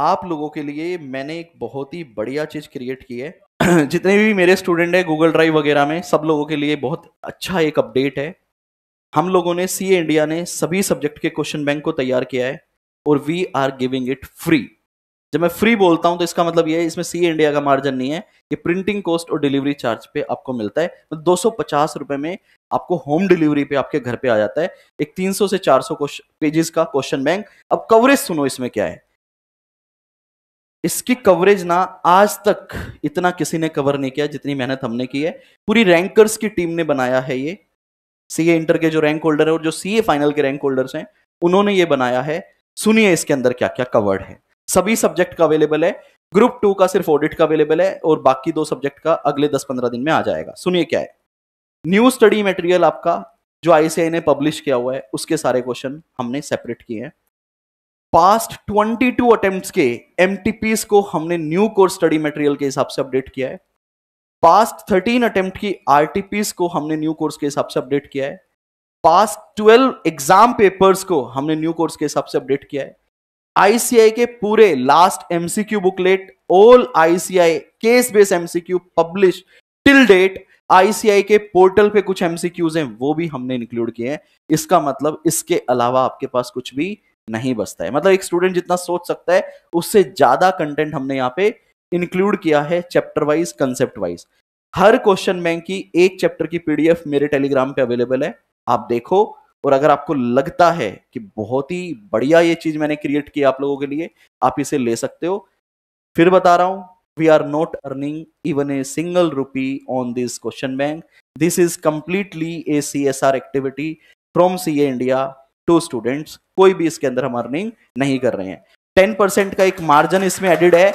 आप लोगों के लिए मैंने एक बहुत ही बढ़िया चीज़ क्रिएट की है जितने भी मेरे स्टूडेंट हैं गूगल ड्राइव वगैरह में सब लोगों के लिए बहुत अच्छा एक अपडेट है हम लोगों ने सी इंडिया ने सभी सब्जेक्ट के क्वेश्चन बैंक को तैयार किया है और we are giving it free जब मैं फ्री बोलता हूं तो इसका मतलब ये है इसमें सी इंडिया का मार्जिन नहीं है ये प्रिंटिंग कॉस्ट और डिलीवरी चार्ज पे आपको मिलता है तो दो सौ रुपए में आपको होम डिलीवरी पे आपके घर पे आ जाता है एक 300 से 400 सौ पेजेस का क्वेश्चन बैंक अब कवरेज सुनो इसमें क्या है इसकी कवरेज ना आज तक इतना किसी ने कवर नहीं किया जितनी मेहनत हमने की है पूरी रैंकर्स की टीम ने बनाया है ये सी ए इंटर के जो रैंक होल्डर है और जो सी ए फाइनल के रैंक होल्डर्स हैं उन्होंने ये बनाया है सुनिए इसके अंदर क्या क्या कवर्ड है सभी सब्जेक्ट का अवेलेबल है ग्रुप टू का सिर्फ ऑडिट का अवेलेबल है और बाकी दो सब्जेक्ट का अगले दस पंद्रह दिन में आ जाएगा सुनिए क्या है न्यू स्टडी मटेरियल आपका जो आईसीआई ने पब्लिश किया हुआ है उसके सारे क्वेश्चन हमने सेपरेट किए हैं पास्ट 22 टू अटेम्प्ट्स के एम को हमने न्यू कोर्स स्टडी मटेरियल के हिसाब से अपडेट किया है पास्ट 13 अटेम्प्ट की आर को हमने न्यू कोर्स के हिसाब से अपडेट किया है पास्ट 12 एग्जाम पेपर्स को हमने न्यू कोर्स के हिसाब से अपडेट किया है आईसीआई के पूरे last MCQ booklet all ICAI case base MCQ publish till date ICAI के पोर्टल पे कुछ एमसीक्यूज हैं वो भी हमने इंक्लूड किए हैं इसका मतलब इसके अलावा आपके पास कुछ भी नहीं बसता है मतलब एक स्टूडेंट जितना सोच सकता है उससे ज्यादा कंटेंट हमने यहाँ पे इंक्लूड किया है चैप्टर वाइज कंसेप्ट वाइज हर क्वेश्चन बैंक की एक चैप्टर की पीडीएफ मेरे टेलीग्राम पे अवेलेबल है आप देखो और अगर आपको लगता है कि बहुत ही बढ़िया ये चीज मैंने क्रिएट की आप लोगों के लिए आप इसे ले सकते हो फिर बता रहा हूं we are not earning even a single rupee on this question bank this is completely a C S R activity from C A India to students कोई भी इसके अंदर हम अर्निंग नहीं कर रहे हैं टेन परसेंट का एक मार्जिन इसमें एडिड है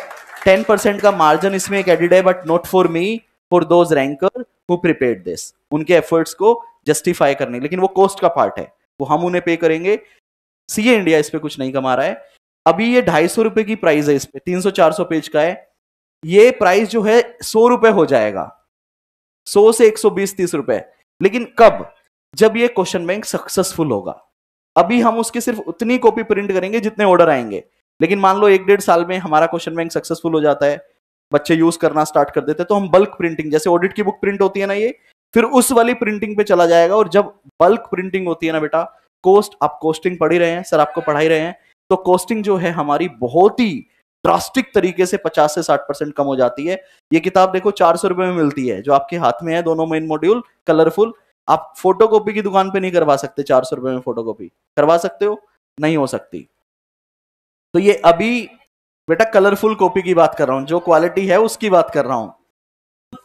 टेन परसेंट का मार्जिन इसमें एक एडिड है but not for me for those ranker who prepare this उनके एफर्ट्स को जस्टिफाई करने लेकिन वो कॉस्ट का पार्ट है वो हम उन्हें पे करेंगे सीए इंडिया इस पर कुछ नहीं कमा रहा है अभी ये ढाई सौ रुपए की प्राइस है इस पर तीन सौ चार सौ पेज का है ये प्राइस जो है सौ रुपए हो जाएगा सौ से एक सौ बीस तीस रुपए लेकिन कब जब ये क्वेश्चन बैंक सक्सेसफुल होगा अभी हम उसकी सिर्फ उतनी कॉपी प्रिंट करेंगे जितने ऑर्डर आएंगे लेकिन मान लो एक डेढ़ साल में हमारा क्वेश्चन बैंक सक्सेसफुल हो जाता है बच्चे यूज करना स्टार्ट कर देते हैं तो हम बल्क प्रिंटिंग जैसे ऑडिट की बुक प्रिंट होती है ना ये फिर उस वाली प्रिंटिंग पे चला जाएगा और जब बल्क प्रिंटिंग होती है ना बेटा कोस्ट आप कोस्टिंग पढ़ ही रहे हैं सर आपको पढ़ा ही रहे हैं तो कोस्टिंग जो है हमारी बहुत ही ड्रास्टिक तरीके से 50 से 60 परसेंट कम हो जाती है ये किताब देखो चार सौ रुपए में मिलती है जो आपके हाथ में है दोनों मेन मॉड्यूल कलरफुल आप फोटोकॉपी की दुकान पे नहीं करवा सकते चार सौ रुपए में फोटोकॉपी करवा सकते हो नहीं हो सकती तो ये अभी बेटा कलरफुल कॉपी की बात कर रहा हूं जो क्वालिटी है उसकी बात कर रहा हूं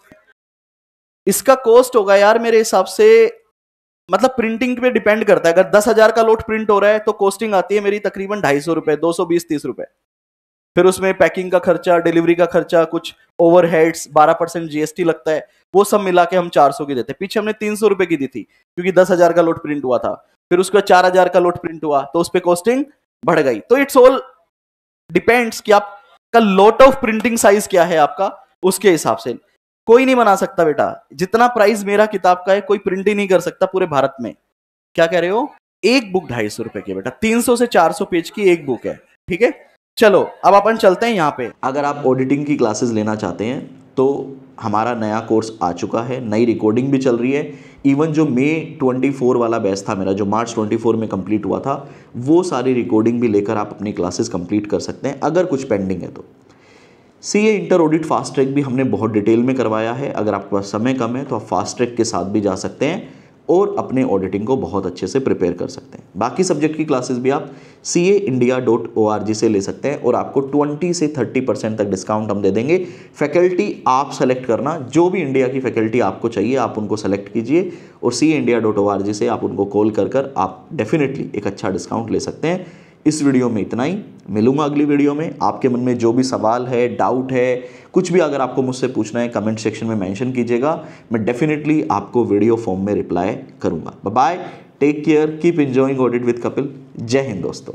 इसका कॉस्ट होगा यार मेरे हिसाब से मतलब प्रिंटिंग पे डिपेंड करता है अगर दस हजार का लोट प्रिंट हो रहा है तो कॉस्टिंग आती है मेरी तकरीबन ढाई सौ रुपए दो सौ बीस तीस रुपए फिर उसमें पैकिंग का खर्चा डिलीवरी का खर्चा कुछ ओवर हेड्स बारह परसेंट जीएसटी लगता है वो सब मिला के हम चार सौ की देते पीछे हमने तीन सौ रुपए की दी थी क्योंकि दस हजार का लोट प्रिंट हुआ था फिर उसका चार हजार का लोट प्रिंट हुआ तो उस पर कॉस्टिंग बढ़ गई तो इट्स ऑल डिपेंड्स कि आपका लोट ऑफ प्रिंटिंग साइज क्या है आपका उसके हिसाब से कोई नहीं बना सकता बेटा जितना प्राइस मेरा किताब का है कोई प्रिंट ही नहीं कर सकता पूरे भारत में क्या कह रहे हो एक बुक ढाई सौ रुपए की बेटा तीन सौ से चार सौ पेज की एक बुक है ठीक है चलो अब अपन चलते हैं यहाँ पे अगर आप ऑडिटिंग की क्लासेस लेना चाहते हैं तो हमारा नया कोर्स आ चुका है नई रिकॉर्डिंग भी चल रही है इवन जो मई 24 वाला बैच था मेरा जो मार्च 24 में कंप्लीट हुआ था वो सारी रिकॉर्डिंग भी लेकर आप अपनी क्लासेस कंप्लीट कर सकते हैं अगर कुछ पेंडिंग है तो C A inter audit fast track भी हमने बहुत डिटेल में करवाया है अगर आपके पास समय कम है तो आप फास्ट ट्रैक के साथ भी जा सकते हैं और अपने ऑडिटिंग को बहुत अच्छे से प्रिपेयर कर सकते हैं बाकी सब्जेक्ट की क्लासेस भी आप C A India dot O R G से ले सकते हैं और आपको ट्वेंटी से थर्टी परसेंट तक डिस्काउंट हम दे देंगे फैकल्टी आप सेलेक्ट करना जो भी इंडिया की फैकल्टी आपको चाहिए आप उनको सेलेक्ट कीजिए और C India dot O R G से आप उनको कॉल कर कर आप डेफिनेटली एक अच्छा डिस्काउंट ले सकते हैं इस वीडियो में इतना ही मिलूंगा अगली वीडियो में आपके मन में जो भी सवाल है डाउट है कुछ भी अगर आपको मुझसे पूछना है कमेंट सेक्शन में मेंशन कीजिएगा मैं डेफिनेटली आपको वीडियो फॉर्म में रिप्लाई करूंगा bye take care keep enjoying audit with Kapil Jai Hind दोस्तों